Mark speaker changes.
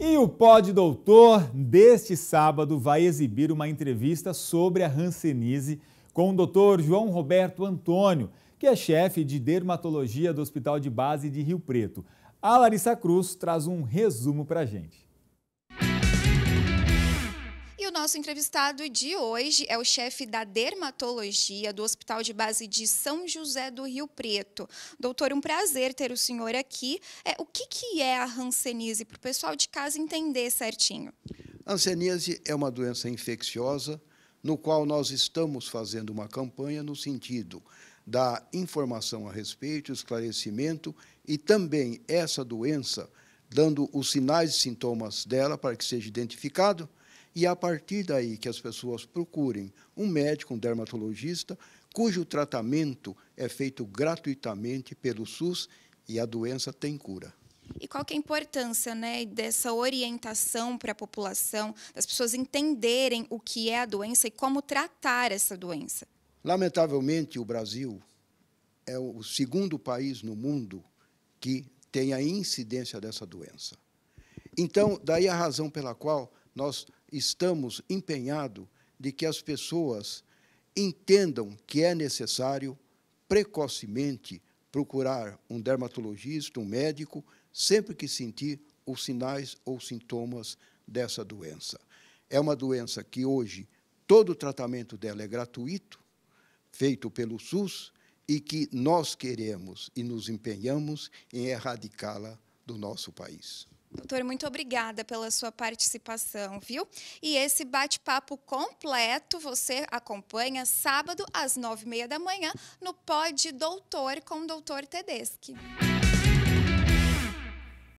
Speaker 1: E o Pod Doutor deste sábado vai exibir uma entrevista sobre a Hanseníase com o Dr. João Roberto Antônio, que é chefe de dermatologia do Hospital de Base de Rio Preto. A Larissa Cruz traz um resumo para gente
Speaker 2: o nosso entrevistado de hoje é o chefe da dermatologia do Hospital de Base de São José do Rio Preto. Doutor, um prazer ter o senhor aqui. É, o que, que é a hanseníase, para o pessoal de casa entender certinho?
Speaker 3: Hanseníase é uma doença infecciosa no qual nós estamos fazendo uma campanha no sentido da informação a respeito, esclarecimento e também essa doença, dando os sinais e sintomas dela para que seja identificado e a partir daí que as pessoas procurem um médico, um dermatologista, cujo tratamento é feito gratuitamente pelo SUS e a doença tem cura.
Speaker 2: E qual que é a importância né, dessa orientação para a população, das pessoas entenderem o que é a doença e como tratar essa doença?
Speaker 3: Lamentavelmente, o Brasil é o segundo país no mundo que tem a incidência dessa doença. Então, daí a razão pela qual nós estamos empenhados de que as pessoas entendam que é necessário precocemente procurar um dermatologista, um médico, sempre que sentir os sinais ou sintomas dessa doença. É uma doença que hoje todo o tratamento dela é gratuito, feito pelo SUS, e que nós queremos e nos empenhamos em erradicá-la do nosso país.
Speaker 2: Doutor, muito obrigada pela sua participação, viu? E esse bate-papo completo você acompanha sábado às nove e meia da manhã no Pod Doutor com o Doutor Tedeschi.